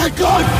my god!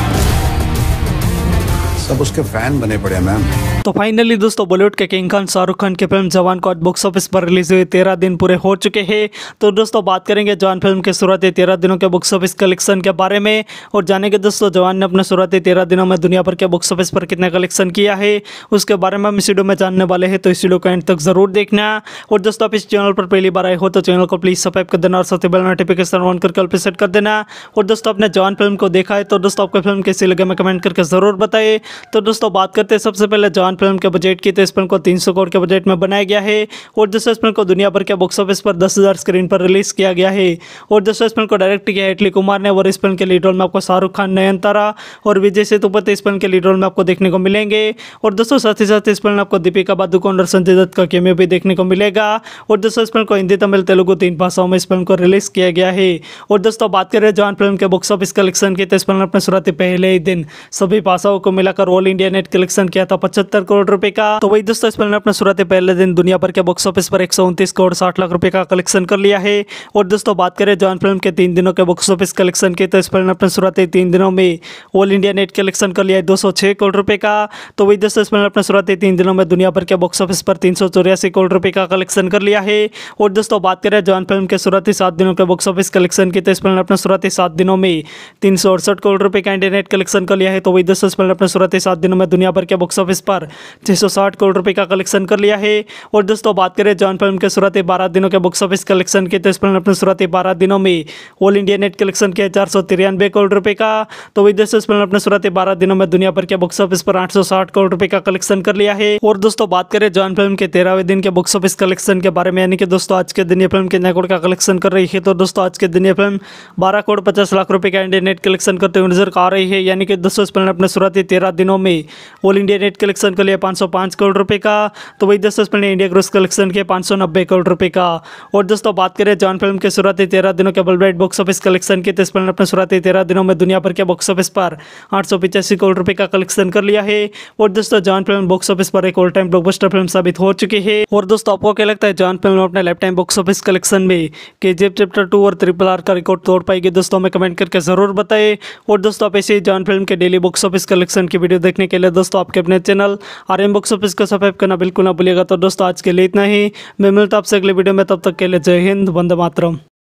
सब उसके fan बने पड़े मैम तो फाइनली दोस्तों बॉलीवुड के किंग खान शाहरुख खान की फिल्म जवान को आज बॉक्स ऑफिस पर रिलीज हुई तेरह दिन पूरे हो चुके हैं तो दोस्तों बात करेंगे जवान फिल्म के शुरुआती तेरह दिनों के बॉक्स ऑफिस कलेक्शन के बारे में और जानेंगे दोस्तों जवान ने अपने शुरुआती तेरह दिनों में दुनिया भर के बॉक्स ऑफिस पर कितना कलेक्शन किया है उसके बारे में हम इस वीडियो में जानने वाले हैं तो इस वीडियो को एंड तक जरूर देखना और दोस्तों आप इस चैनल पर पहली बार आए हो तो चैनल को प्लीज सब्सक्राइब कर देना और साथ ही बेल नोटिफिकेशन ऑन करके ऑल सेट कर देना और दोस्तों आपने जवान फिल्म को देखा है तो दोस्तों आपको फिल्म कैसी लगे हमें कमेंट करके जरूर बताएं तो दोस्तों बात करते हैं सबसे पहले जवान फिल्म के बजट की तो इस फिल्म को तीन करोड़ के बजट में बनाया गया है और दोस्तों इस फिल्म को दुनिया भर के बॉक्स ऑफिस पर दस हज़ार स्क्रीन पर रिलीज़ किया गया है और दोस्तों इस फिल्म को डायरेक्ट किया एटली कुमार ने और इस फिल्म के लीड रोल में आपको शाहरुख खान नयनतारा और विजय सेतुपति इस फिल्म के लीड रोल में आपको देखने को मिलेंगे और दोस्तों साथ ही साथ इस फिल्म में आपको दीपिका पादुकोण और संजय दत्त का केमियो भी देखने को मिलेगा और दोस्तों इस फिल्म को हिंदी तमिल तेलुगु तीन भाषाओं में इस फिल्म को रिलीज़ किया गया है और दोस्तों बात करें जवान फिल्म के बॉक्स ऑफिस कलेक्शन की तो इस फिल्म अपने शुरुआती पहले ही दिन सभी भाषाओं को मिलाकर ऑल इंडिया नेट कलेक्शन किया था पचहत्तर करोड़ रुपए का तो वही दोस्तों इस फिल्म ने अपने शुरुआती पहले दिन दुनिया भर के बॉक्स ऑफिस पर एक करोड़ साठ लाख रुपए का कलेक्शन कर लिया है और दोस्तों बात करें जॉन फिल्म के तीन दिनों के बॉक्स ऑफिस कलेक्शन की तो इस फिल्म ने अपने शुरुआती तीन दिनों में ऑल इंडिया नेट कलेक्शन कर लिया है दो करोड़ रुपए का तो वही दोस्तों इस फिल्म ने अपने शुरुआती तीन दिनों में दुनिया भर के बॉक्स ऑफिस पर तीन करोड़ रुपए का कलेक्शन कर लिया है और दोस्तों बात करें जॉन फिल्म के शुरुआती सात दिनों के बॉक्स ऑफिस कलेक्शन की तो इस फिल्म ने अपने शुरुआती सात दिनों में तीन करोड़ रुपए का इंडिया नेट कलेक्शन कर लिया है तो वही दोस्तों इस फिल्म ने अपने साथ ही सात दिनों में दुनिया भर के बॉक्स ऑफिस पर छः करोड़ रुपये का कलेक्शन कर लिया है और दोस्तों बात करें जॉन फिल्म के सूरत बारह दिनों के बॉक्स ऑफिस कलेक्शन की तो इस फिल्म ने अपने सूरत बारह दिनों में ऑल इंडिया नेट कलेक्शन किया चार करोड़ रुपये का तो वही दोस्तों इस फिल्म ने अपने सूरत बारह दिनों में दुनिया भर के बॉक्स ऑफिस पर आठ करोड़ रुपये का कलेक्शन कर लिया है और दोस्तों बात करें जॉन फिल्म के तेरहवें दिन के बॉक्स ऑफिस कलेक्शन के बारे में यानी कि दोस्तों आज के दिन यह फिल्म कितने करोड़ का कलेक्शन कर रही है तो दोस्तों आज के दिन यह फिल्म बारह करोड़ पचास लाख रुपए का इंडिया नेट कलेक्शन करते हुए नजर आ रही है यानी कि दोस्तों इस फिल्म ने अपने शुरुआती तेरह दिनों में ऑल इंडिया नेट कलेक्शन के लिए 505 करोड़ रुपए का तो वही दोस्तों इसमें इंडिया ग्रोस कलेक्शन के पाँच करोड़ रुपए का और दोस्तों बात करें जॉन फिल्म के शुरुआती तेरह दिनों के बल्ब्राइट बॉक्स ऑफिस कलेक्शन की तो इसमें अपने शुरुआती तेरह दिनों में दुनिया भर के बॉक्स ऑफिस पर आठ करोड़ रुपये का कलेक्शन कर लिया है और दोस्तों जॉन फिल्म बॉक्स ऑफिस पर एक ऑल टाइम ब्लॉकबस्टर फिल्म साबित हो चुकी है और दोस्तों आपको क्या लगता है जॉन फिल्म अपने lifetime box office collection में के चैप्टर टू और ट्रिपल आर का रिकॉर्ड तोड़ पाएगी दोस्तों हमें कमेंट करके जरूर बताएं और दोस्तों आप ऐसे ही जॉन फिल्म के डेली बॉक्स ऑफिस कलेक्शन की वीडियो देखने के लिए दोस्तों आपके अपने channel R M box office को सब्सक्राइब करना बिल्कुल ना भूलिएगा तो दोस्तों आज के लिए इतना ही मैं मिलता आपसे अगले वीडियो में तब तक के लिए जय हिंद वंदे मातरम